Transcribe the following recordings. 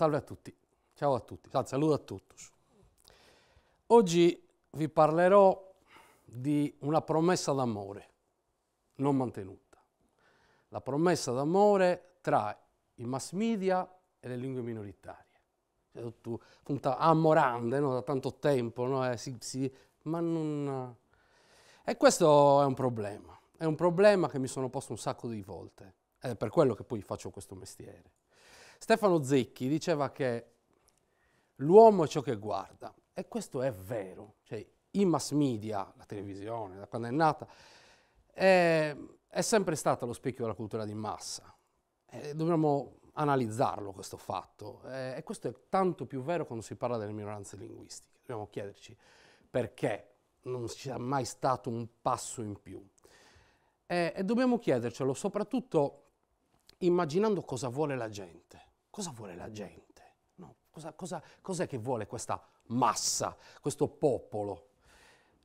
Salve a tutti, ciao a tutti, saluto a tutti. Oggi vi parlerò di una promessa d'amore non mantenuta. La promessa d'amore tra i mass media e le lingue minoritarie. Cioè, tutto, punta ammorande no? da tanto tempo, no? eh, sì, sì, ma non... Eh. E questo è un problema, è un problema che mi sono posto un sacco di volte ed è per quello che poi faccio questo mestiere. Stefano Zecchi diceva che l'uomo è ciò che guarda e questo è vero. Cioè, i mass media, la televisione, da quando è nata, è, è sempre stato lo specchio della cultura di massa. E dobbiamo analizzarlo questo fatto e questo è tanto più vero quando si parla delle minoranze linguistiche. Dobbiamo chiederci perché non sia mai stato un passo in più. e dobbiamo chiedercelo soprattutto immaginando cosa vuole la gente. Cosa vuole la gente? No? Cosa, cosa, cos'è che vuole questa massa, questo popolo?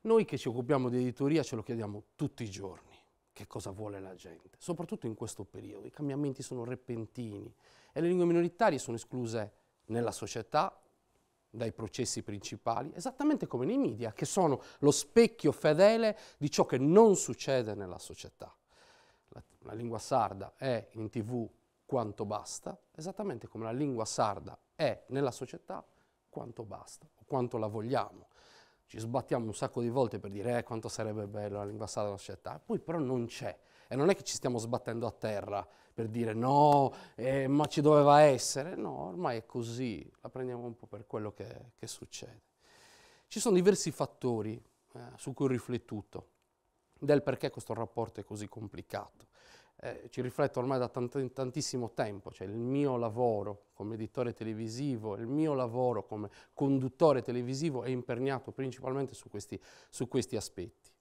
Noi che ci occupiamo di editoria ce lo chiediamo tutti i giorni, che cosa vuole la gente, soprattutto in questo periodo. I cambiamenti sono repentini e le lingue minoritarie sono escluse nella società, dai processi principali, esattamente come nei media, che sono lo specchio fedele di ciò che non succede nella società. La, la lingua sarda è in tv quanto basta, esattamente come la lingua sarda è nella società quanto basta, quanto la vogliamo. Ci sbattiamo un sacco di volte per dire eh, quanto sarebbe bello la lingua sarda nella società, poi però non c'è. E non è che ci stiamo sbattendo a terra per dire no, eh, ma ci doveva essere. No, ormai è così, la prendiamo un po' per quello che, che succede. Ci sono diversi fattori eh, su cui ho riflettuto del perché questo rapporto è così complicato eh, ci rifletto ormai da tant- tantissimo tempo, cioè il mio lavoro come editore televisivo, il mio lavoro come conduttore televisivo è imperniato principalmente su questi, su questi aspetti.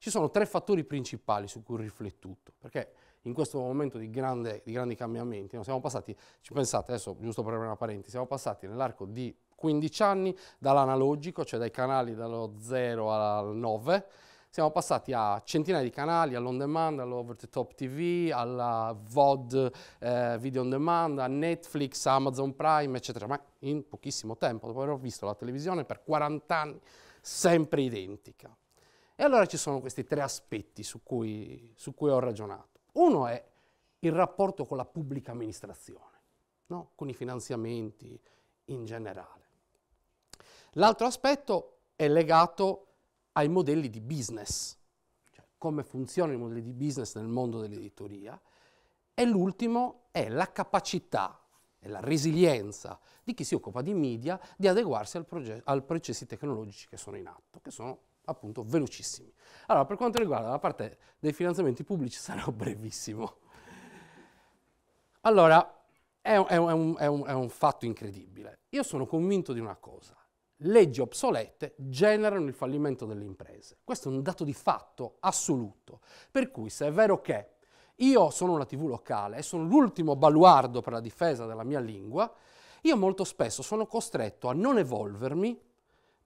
Ci sono tre fattori principali su cui ho riflettuto, perché in questo momento di, grande, di grandi cambiamenti, no? siamo passati, ci pensate adesso, giusto per avere una parentesi, siamo passati nell'arco di 15 anni dall'analogico, cioè dai canali dallo 0 al 9, siamo passati a centinaia di canali, all'on demand, all'over the top TV, alla VOD, eh, video on demand, a Netflix, Amazon Prime, eccetera, ma in pochissimo tempo, dopo aver visto la televisione per 40 anni, sempre identica. E allora ci sono questi tre aspetti su cui, su cui ho ragionato. Uno è il rapporto con la pubblica amministrazione, no? con i finanziamenti in generale. L'altro aspetto è legato ai modelli di business, cioè come funzionano i modelli di business nel mondo dell'editoria, e l'ultimo è la capacità e la resilienza di chi si occupa di media di adeguarsi ai al processi tecnologici che sono in atto, che sono appunto velocissimi. Allora, per quanto riguarda la parte dei finanziamenti pubblici, sarà brevissimo. Allora, è un, è un, è un, è un fatto incredibile. Io sono convinto di una cosa, leggi obsolete generano il fallimento delle imprese. Questo è un dato di fatto assoluto. Per cui se è vero che io sono una TV locale e sono l'ultimo baluardo per la difesa della mia lingua, io molto spesso sono costretto a non evolvermi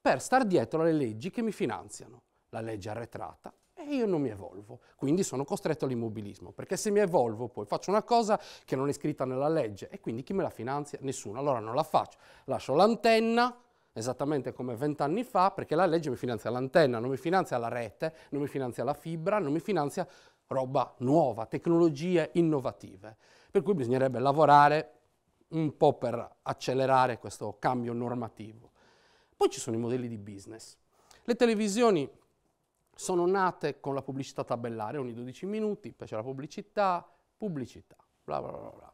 per star dietro alle leggi che mi finanziano. La legge è arretrata, e io non mi evolvo. Quindi sono costretto all'immobilismo, perché se mi evolvo poi faccio una cosa che non è scritta nella legge e quindi chi me la finanzia? Nessuno. Allora non la faccio. Lascio l'antenna, esattamente come vent'anni fa, perché la legge mi finanzia l'antenna, non mi finanzia la rete, non mi finanzia la fibra, non mi finanzia roba nuova, tecnologie innovative. Per cui bisognerebbe lavorare un po' per accelerare questo cambio normativo. Poi ci sono i modelli di business. Le televisioni sono nate con la pubblicità tabellare, ogni 12 minuti, poi c'è la pubblicità, pubblicità, bla bla bla bla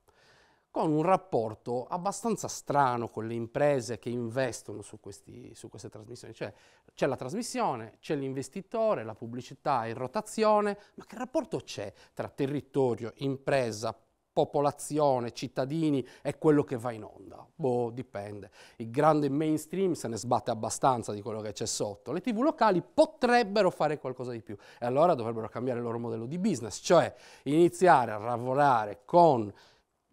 con un rapporto abbastanza strano con le imprese che investono su, questi, su queste trasmissioni. Cioè c'è la trasmissione, c'è l'investitore, la pubblicità è in rotazione, ma che rapporto c'è tra territorio, impresa, popolazione, cittadini e quello che va in onda. Boh, dipende. Il grande mainstream se ne sbatte abbastanza di quello che c'è sotto. Le tv locali potrebbero fare qualcosa di più e allora dovrebbero cambiare il loro modello di business, cioè iniziare a lavorare con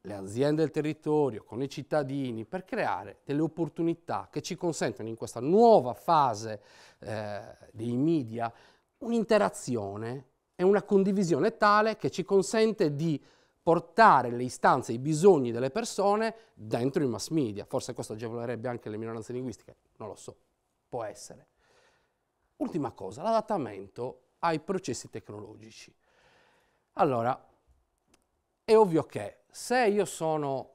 le aziende del territorio, con i cittadini, per creare delle opportunità che ci consentono in questa nuova fase eh, dei media un'interazione e una condivisione tale che ci consente di portare le istanze, i bisogni delle persone dentro i mass media. Forse questo agevolerebbe anche le minoranze linguistiche, non lo so, può essere. Ultima cosa, l'adattamento ai processi tecnologici. Allora, è ovvio che se io sono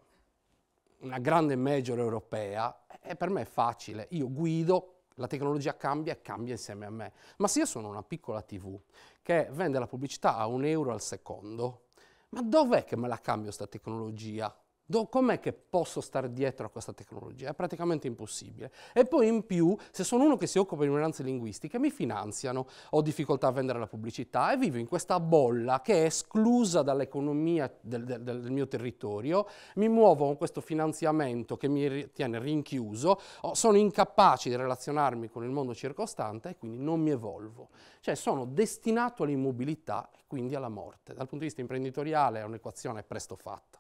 una grande major europea, eh, per me è facile, io guido, la tecnologia cambia e cambia insieme a me. Ma se io sono una piccola TV che vende la pubblicità a un euro al secondo, ma dov'è che me la cambio questa tecnologia? Do, com'è che posso stare dietro a questa tecnologia? È praticamente impossibile. E poi in più, se sono uno che si occupa di minoranze linguistiche, mi finanziano, ho difficoltà a vendere la pubblicità e vivo in questa bolla che è esclusa dall'economia del, del, del mio territorio, mi muovo con questo finanziamento che mi tiene rinchiuso, sono incapace di relazionarmi con il mondo circostante e quindi non mi evolvo. Cioè sono destinato all'immobilità e quindi alla morte. Dal punto di vista imprenditoriale è un'equazione presto fatta.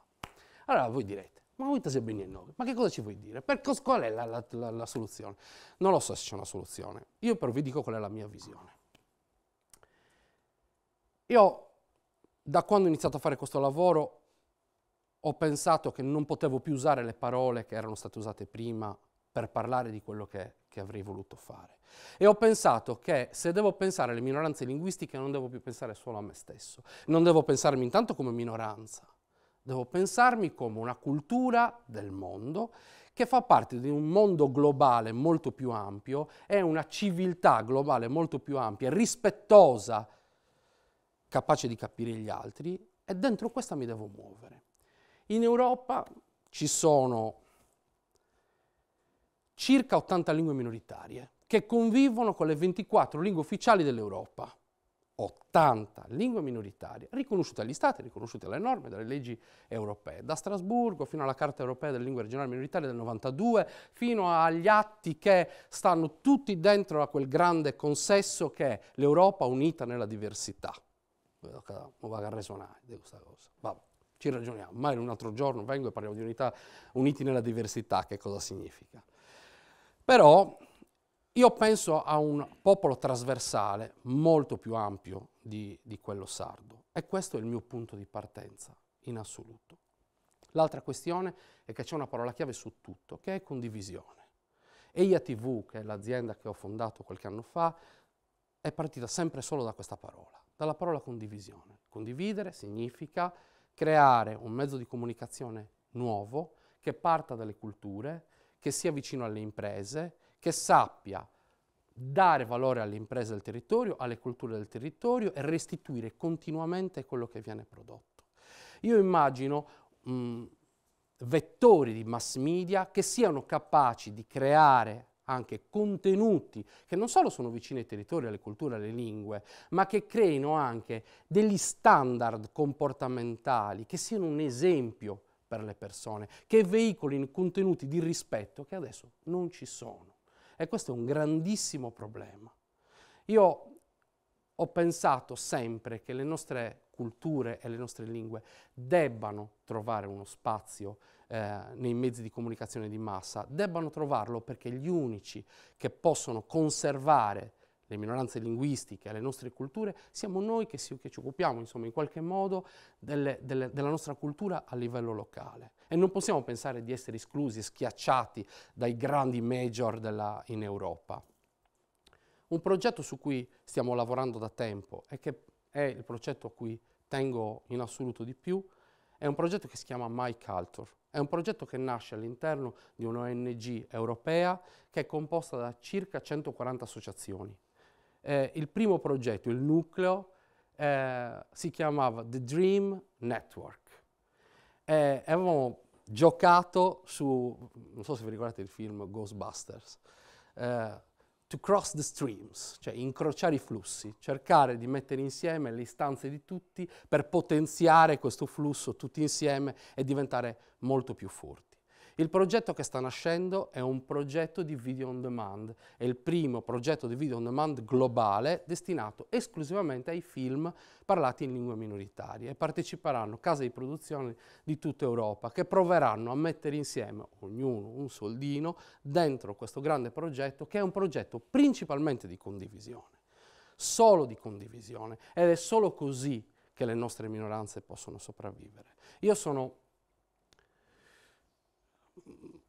Allora voi direte, ma Moita Sebrini è 9, ma che cosa ci vuoi dire? Perché, qual è la, la, la, la soluzione? Non lo so se c'è una soluzione, io però vi dico qual è la mia visione. Io da quando ho iniziato a fare questo lavoro ho pensato che non potevo più usare le parole che erano state usate prima per parlare di quello che, che, avrei voluto fare. E ho pensato che se devo pensare alle minoranze linguistiche non devo più pensare solo a me stesso, non devo pensarmi intanto come minoranza, Devo pensarmi come una cultura del mondo che fa parte di un mondo globale molto più ampio, è una civiltà globale molto più ampia, rispettosa, capace di capire gli altri e dentro questa mi devo muovere. In Europa ci sono circa 80 lingue minoritarie che convivono con le 24 lingue ufficiali dell'Europa. 80 lingue minoritarie riconosciute agli Stati, riconosciute dalle norme, dalle leggi europee, da Strasburgo fino alla Carta europea delle lingue regionali minoritarie del 92, fino agli atti che stanno tutti dentro a quel grande consesso che è l'Europa unita nella diversità. Vedo che non va a resonare di questa cosa. Vabbè, ci ragioniamo, mai un altro giorno vengo e parliamo di unità, uniti nella diversità, che cosa significa. Però io penso a un popolo trasversale molto più ampio di, di quello sardo e questo è il mio punto di partenza in assoluto. L'altra questione è che c'è una parola chiave su tutto, che è condivisione. EIA TV, che è l'azienda che ho fondato qualche anno fa, è partita sempre solo da questa parola, dalla parola condivisione. Condividere significa creare un mezzo di comunicazione nuovo che parta dalle culture, che sia vicino alle imprese che sappia dare valore alle imprese del territorio, alle culture del territorio e restituire continuamente quello che viene prodotto. Io immagino mh, vettori di mass media che siano capaci di creare anche contenuti che non solo sono vicini ai territori, alle culture, alle lingue, ma che creino anche degli standard comportamentali che siano un esempio per le persone, che veicolino contenuti di rispetto che adesso non ci sono. E questo è un grandissimo problema. Io ho pensato sempre che le nostre culture e le nostre lingue debbano trovare uno spazio eh, nei mezzi di comunicazione di massa, debbano trovarlo perché gli unici che possono conservare le minoranze linguistiche, le nostre culture, siamo noi che, si, che ci occupiamo, insomma, in qualche modo delle, delle, della nostra cultura a livello locale e non possiamo pensare di essere esclusi, e schiacciati dai grandi major della, in Europa. Un progetto su cui stiamo lavorando da tempo e che è il progetto a cui tengo in assoluto di più, è un progetto che si chiama My Culture. È un progetto che nasce all'interno di un'ONG europea che è composta da circa 140 associazioni. Eh, il primo progetto, il nucleo, eh, si chiamava The Dream Network eh, avevamo giocato su, non so se vi ricordate il film Ghostbusters, eh, to cross the streams, cioè incrociare i flussi, cercare di mettere insieme le istanze di tutti per potenziare questo flusso tutti insieme e diventare molto più forti. Il progetto che sta nascendo è un progetto di video on demand, è il primo progetto di video on demand globale destinato esclusivamente ai film parlati in lingue minoritarie e parteciperanno case di produzione di tutta Europa che proveranno a mettere insieme ognuno un soldino dentro questo grande progetto che è un progetto principalmente di condivisione, solo di condivisione ed è solo così che le nostre minoranze possono sopravvivere. Io sono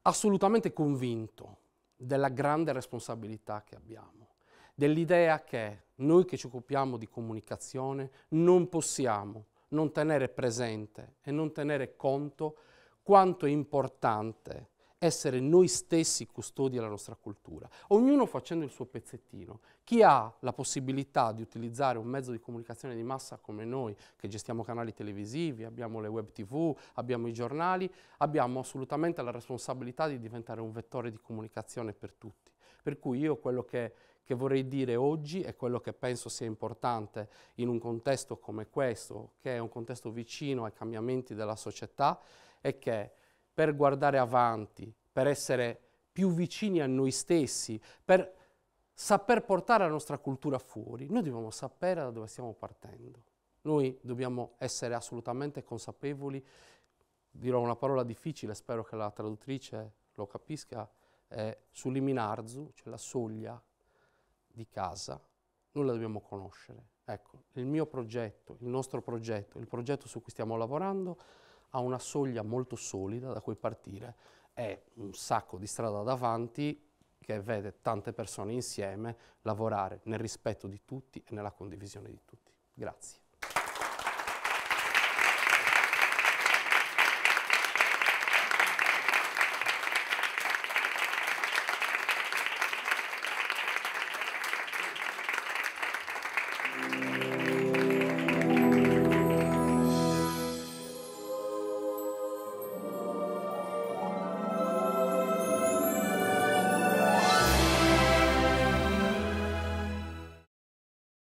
assolutamente convinto della grande responsabilità che abbiamo, dell'idea che noi che ci occupiamo di comunicazione non possiamo non tenere presente e non tenere conto quanto è importante essere noi stessi custodi della nostra cultura, ognuno facendo il suo pezzettino. Chi ha la possibilità di utilizzare un mezzo di comunicazione di massa come noi, che gestiamo canali televisivi, abbiamo le web tv, abbiamo i giornali, abbiamo assolutamente la responsabilità di diventare un vettore di comunicazione per tutti. Per cui io quello che, che vorrei dire oggi e quello che penso sia importante in un contesto come questo, che è un contesto vicino ai cambiamenti della società, è che per guardare avanti, per essere più vicini a noi stessi, per saper portare la nostra cultura fuori, noi dobbiamo sapere da dove stiamo partendo. Noi dobbiamo essere assolutamente consapevoli, dirò una parola difficile, spero che la traduttrice lo capisca, è sull'iminarzu, cioè la soglia di casa, noi la dobbiamo conoscere. Ecco, il mio progetto, il nostro progetto, il progetto su cui stiamo lavorando ha una soglia molto solida da cui partire, è un sacco di strada davanti che vede tante persone insieme lavorare nel rispetto di tutti e nella condivisione di tutti. Grazie.